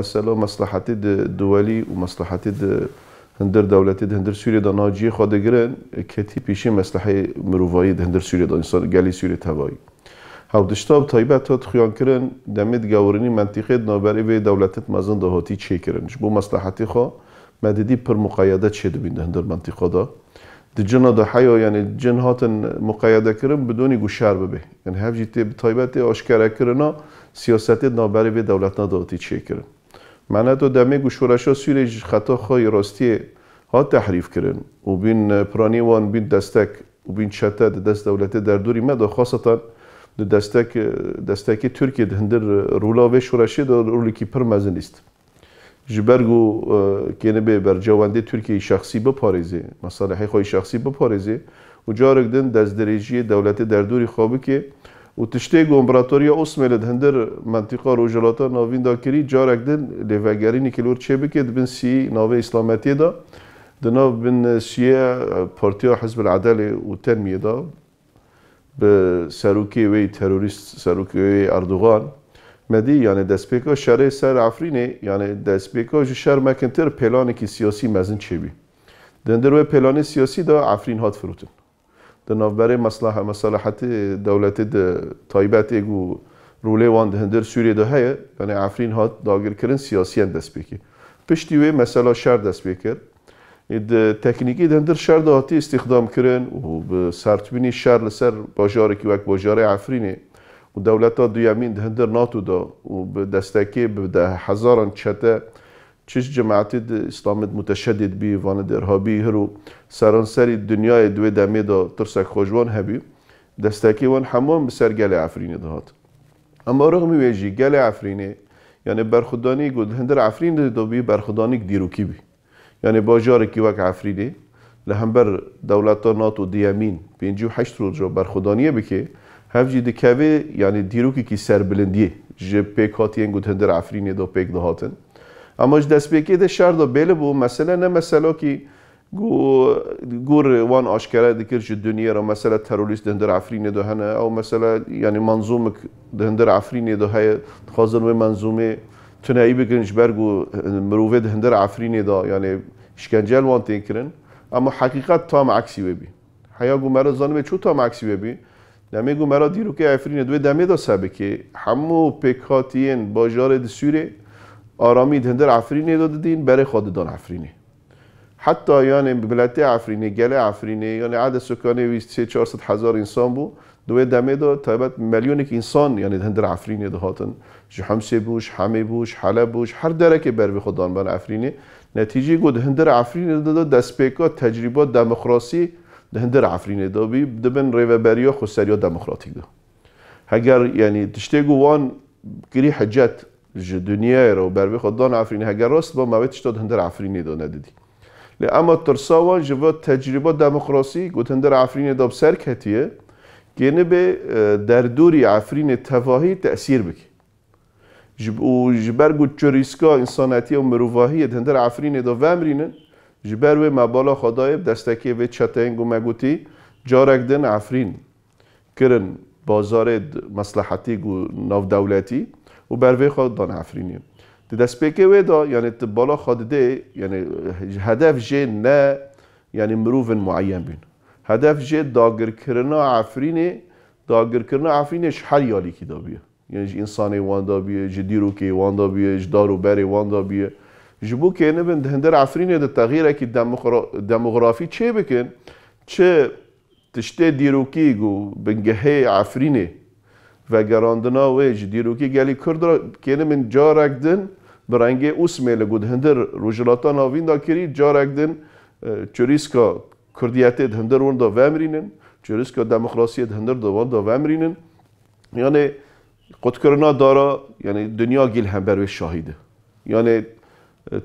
مثلا مصلحتی دولی و مصلحتی هندر دولتی ده هندر سوریه دان ناجی خود گرن کتی پیشی مصلحه مروایی ده هندر سوریه دان انسان گلی سوریه توایی هاو دشتاب تایبت تا تخیان کرن دمید گورنی منطقه نابری به دولتت مزن دهاتی چه کرن بو مصلحتی خو مددی پر مقایده چه بین هندر منطقه دا دی جن دا حیا یعنی جن هاتن مقایده کرن بدونی گوشار ببه یعنی هفجی تایبت آشکره کرنا سیاست نابری به دولت دهاتی چه کرن معنا تو دمی گوشورش ها خطا خواهی راستی ها تحریف کردند و بین پرانی وان بین دستک و بین چتا دست دولت در دوری مده خاصتا دو دستک دستک ترکی دهندر رولا و شورشی در رولی که پر مزن است جبرگو که به بر جوانده ترکی شخصی بپاریزه مصالحی خواهی شخصی بپاریزه و جارک دن دست دریجی دولت در دوری خوابه که و تشتی گمبراتوریا اسمیل هندر منطقه جلاتا ناوین دا کری جارک دن لیوگرینی کلور چه بکید بین سی ناوی اسلامتی دا دنا بن سیه پارتیا حزب العداله و تنمیه دا به سروکی وی تروریست سروکی وی اردوغان مدی یعنی دستپیکا شر سر عفرینه یعنی دستپیکا جو شر مکنتر پلانه که سیاسی مزن چه بی دندر و پلان سیاسی دا عفرین هات فروتن نافبره مصلحه مصلحت دولت تایبت اگو روله وان هندر سوریه ده هه یعنی عفرین ها داگر کرن سیاسی دست بکی پشتی وی مثلا شر دست بکر تکنیکی دندر شر دهاتی استخدام کرن و به سرتبینی شر لسر باجاره که وک باجاره عفرینه و دولت ها دویمین دهندر ناتو دا و به دستکی به ده هزاران چته چیز جماعت اسلامت متشدد بی وان ارهابی هرو سرانسری دنیای دوی دمی دا ترسک خوشوان هبی دستکی وان همون بسر سر گل عفرینه دهات اما رغم ویجی گل عفرینی یعنی برخودانی گود هندر عفرین دو بی برخودانی دیروکی بی یعنی باجار کی وک عفرینی لهم بر دولت ناتو دیامین پینجی و روز رو برخودانیه بکه هفجی دکوه یعنی دیرو کی سر بلندیه جه پیک هاتیین هندر دو پیک دهاتن اما دست شهر دو بله بو مثلا نه مثلا که گور وان آشکاره دکر جد دنیا را مثلا تروریست دهندر عفرین ده هنه او مثلا یعنی منظوم دهندر عفرین ده های خوازن و منظومه تنهایی بگرنش برگو مروفه دهندر عفرین ده یعنی شکنجل وان تین اما حقیقت تام عکسی ببی حیا گو مرا زانم چو تام عکسی ببی دمه گو مرا دیرو که عفرین دوی دمی دا سبه که همو پکاتین باجار سوره آرامی در افرینه داده دین برای دان افرینه حتی یعنی بلت افرینه گله افرینه یعنی عدد سکانه 400 هزار انسان بود دوی دمه تا تایبت میلیون انسان یعنی در افرینه ده هاتن جو بوش همه بوش حلب بوش هر درکه بر بخود خودان بر افرینه نتیجه گو هندر افرینه دا دست پیکا تجربات دموکراسی ده هندر عفرینه دا بی دبن ریوبریا خسریا دموکراتیک ده اگر یعنی تشتی گوان گری حجت ژ دنیای رو بر خود دان اگر هگر راست با مویتش شد هندر عفرینی دانه دیدی لی اما ترساوان جوا تجربه دموکراسی گوت هندر عفرین داب سر کتیه که به در دوری عفرین تفاهی تأثیر بکی جب او جبر گوت چوریسکا انسانتی و مروفاهی هندر عفرینی دا ومرینن جبر و مبالا خدای دستکی و چتنگ و مگوتی جارک دن عفرین کرن بازار مصلحتی گو نو دولتی و وی خود دان دست پیکه دا، یعنی بالا خود ده یعنی هدف جه نه یعنی مروف معین بین هدف جه داگر کرنا عفرینه داگر کرنا عفرینش هر یالی کی دا بیه یعنی انسانی وان دا بیه جه دیرو که وان دا بیه دارو بری وان دا بیه جبو که نبند هندر عفرینه ده تغییره که دموغرافی چه بکن چه تشته دیروکی گو بنگهه عفرینه و گراندنا ویج دیروکی گلی کرد را کنی من جا رکدن اوس میلی گود هندر روجلاتا ناوین دا کری جا رکدن چوریس که کردیتی هندر ون دا ومرینن چوریس که هندر دا ومرینن یعنی قد کرنا دارا یعنی دنیا گیل هم بروی شاهیده یعنی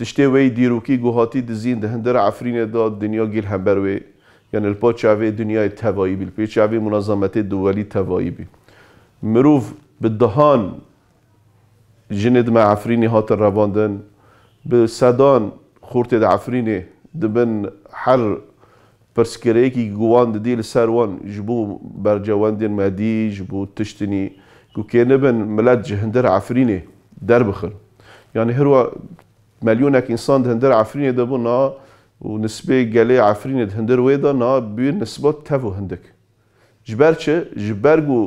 تشته وی دیروکی گوهاتی دزین زین هندر عفرین دا دنیا گیل هم بروی یعنی الپا چاوی دنیا توایی بیل پی چاوی منظمت بیل مروف بالدهان جند ما عفريني هات الرباندن بسدان خورت عفريني دبن حر برسكريكي جوان دي لسروان جبو برجوان دين مادي جبو تشتني كو نبن ملاد جهندر عفريني دربخن يعني هروا مليونك انسان دهندر عفريني دبو نا ونسبة قالي عفريني دهندر ويدا نا بين نسبة تفو هندك جبرچه جبرگو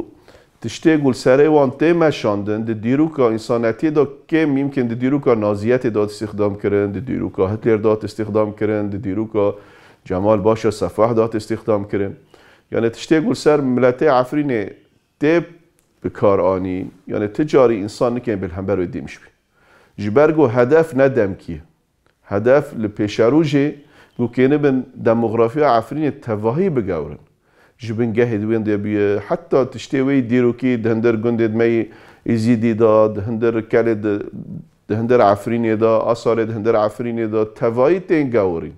تشتی گل سره وان تیمه شاندن دی دیروکا انسانتی دا که ممکن دی دیروکا نازیت داد استخدام کردن دی دیروکا هتلر داد استخدام کردن دی دیروکا جمال باشا صفح داد استخدام کردن یعنی تشتی گل سر ملت عفرین تب بکار آنی یعنی تجاری انسان نکن به هم دی دیمش بی جبرگو هدف ندم کیه هدف لپیشروجه گو کنه بن دموغرافی عفرین تواهی بگورن جبن جهد وين دبي حتى تشتوي ديروكي دهندر جندد مي يزيدي دا دهندر كالد دهندر عفرينه دا أصاري دهندر عفرينه دا تفايتين جاورين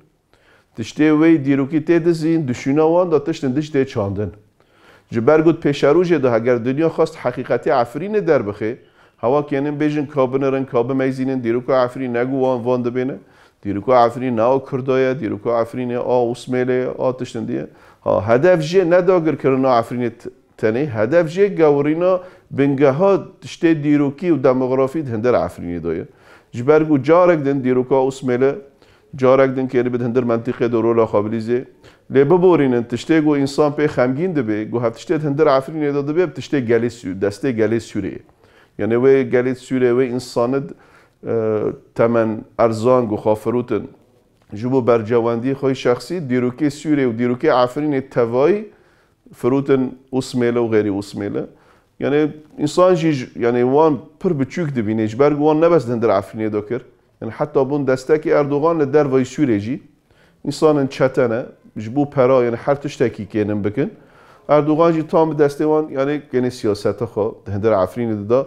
تشتوي ديروكي تدزين دشونا وان دا تشتن دش ده چاندن جبرگود پیشروج ده اگر دنیا خواست حقیقتی عفرینه در هوا کنن بیجن کابنرن کاب میزینن دیروکو عفرین نگو وان وان دبینه دیروکو عفرین ناو کردایه دیروکو اسمله ئا وسمێلێ ئا تشتندیە هەدەف نداگر کردن ئافرینێت تنه. هەدەف گورینا گەورینە بنگەها شتێ دیروکی و دەمەغرافیت هەندەر عفرین دایه جبرگو و دن دیروکا اسمیله، جارێک دن به منطقه هەندەر منتیقێ خابلیزه خابلیزێ لێ تشته گو انسان ئینسان پێ ده دەبێ گو هەفتشتێت شته ئافرینێدا دەبێ داده گەلی سو دەستێ دسته سوورێ یعنی وی گەلی و انساند، تمن ارزان گو خافروتن جبو بر جواندی خوی شخصی دیروکی سوری و دیروکی عفرین توای فروتن اسمیله و غیری اسمیله یعنی انسان جی یعنی وان پر بچوک دبینه بینه، برگ وان نبس دن در عفرینه دو یعنی حتی بون که اردوغان در وای سوریه جی انسان چتنه جبو پرا یعنی هر تشتکی کنن بکن اردوغان جی تام دسته وان یعنی گنی سیاست خواه دن در عفرینه دا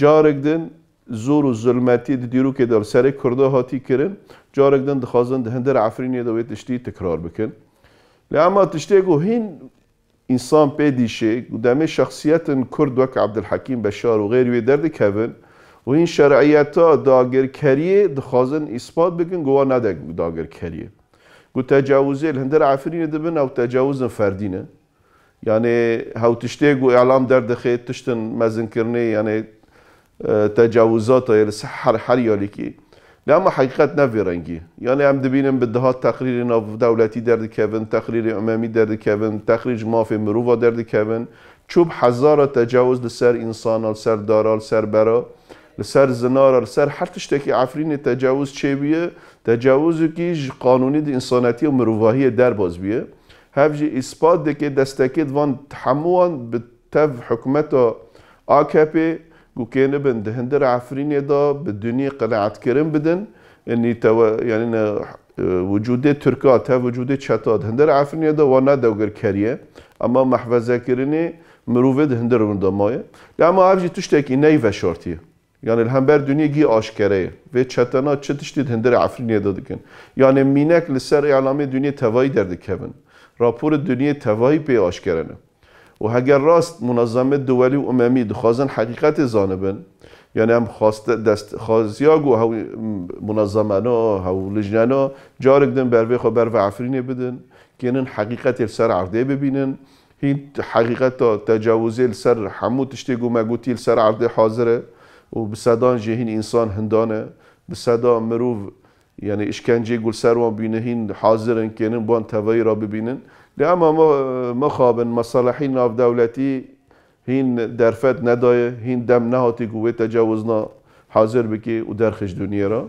جارگ دن زور و ظلمتی دیرو که در سر کرده هاتی کرن جارک دن دخوازن دهن در عفرینی دوی تشتی تکرار بکن اما تشتی گو هین انسان پیدیشه دمی شخصیت کرد وک عبدالحکیم بشار و وی درد کبن و این شرعیت ها داگر کریه دخوازن اثبات بکن گوا نده داگر کریه گو تجاوزی لهندر عفرینی دبن او تجاوز فردینه یعنی هاو تشتی گو اعلام در دخیت تشتن مزن کرنه یعنی تجاوزات یا هر هر یالیکی اما حقیقت نویرنگی یعنی هم دبینم به دهات تقریر دولتی درد دکوین تقریر عمومی درد دکوین تقریر مافی مرووا درد دکوین چوب هزار تجاوز لسر انسان لسر دارال سر برا لسر زنار سر هر تشتکی عفرین تجاوز چه بیه تجاوزی که قانونی دی انسانتی و مروفاهی در باز بیه هفجی اثبات دکه که دستکید وان تحموان به تف حکمت و آکپی که بند هندر عفرینی دا به دنیا قناعت بدن اینی یعنی تو یعنی وجود ترکات ها وجود چتاد هندر عفرینی دا و نه دوگر کریه اما محفظ کردنی مروید هندر اون دمایه اما آبی توش تاکی نی و شرطیه یعنی هم بر دنیا گی آشکاره و چتنا چتشتی دید هندر عفرینی داد یعنی مینک لسر اعلام دنیا توایی درد کهن راپور دنیا توایی به آشکارنه و اگر راست منظمه دولی و اممی دخوازن حقیقت زانبن یعنی هم خواست دست گو منظمان ها و لجنان ها جارک دن بەرێ خۆ و ئافرینێ بدن این حقیقت سر عرضه ببینن این حقیقت تجاوزی سر سەر تشتی گو و سر سر عردێ و بسادان جهین انسان هندانه صدا مروف، یعنی اشکنجه گلسر و بینهین حاضرن کنن بان توایی را ببینن اما ما مخابن مصالحی ناف دولتی هین درفت ندایه هین دم نهاتی گوه تجاوزنا حاضر بکی و درخش دنیا را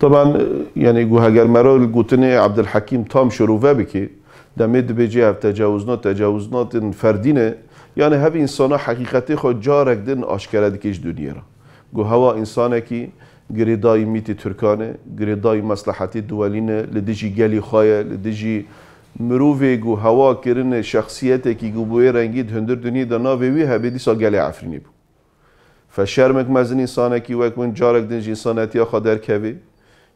طبعا یعنی گو اگر مرا گوتن عبدالحکیم تام شروع بکی دمید بجی هف تجاوزنا تجاوزنات فردینه یعنی هف انسان حقیقتی خود جارک دن آشکرد کش دنیا را هوا انسانه گریدای میتی ترکانه گریدای مصلحتی دولینه لدجی گلی خواهه لدجی مروفی گو هوا کرن شخصیت کی گو بوی رنگی هندر دنیا دنا وی هبه دیسا گلی عفرینی بو فشرمک مزن انسانه کی وک من جارک دنج انسانتی خا در کوی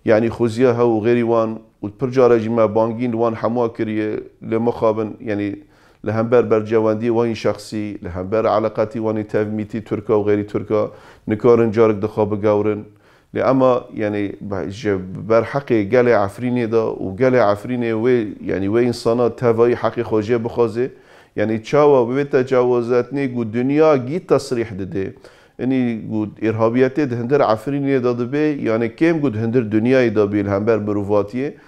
یعنی خوزیا ها و غیری وان و پر جارجی ما بانگین وان حموا کریه لمخابن یعنی لهمبر بر جواندی وان شخصی لهمبر علاقاتی وان میتی ترکا و غیری ترکا نکارن جارک دخاب گورن لاما يعني بر حق گل عفرینه دا و گل عفرینه و یعنی و انسانا توای حق خوجه بخوازه یعنی چاوا به تجاوزات نه گو دنیا گی تصریح دده یعنی گود ارهابیت هندر عفرینی داده به یعنی کم گود هندر دنیای دا بیل هم بر مروفاتیه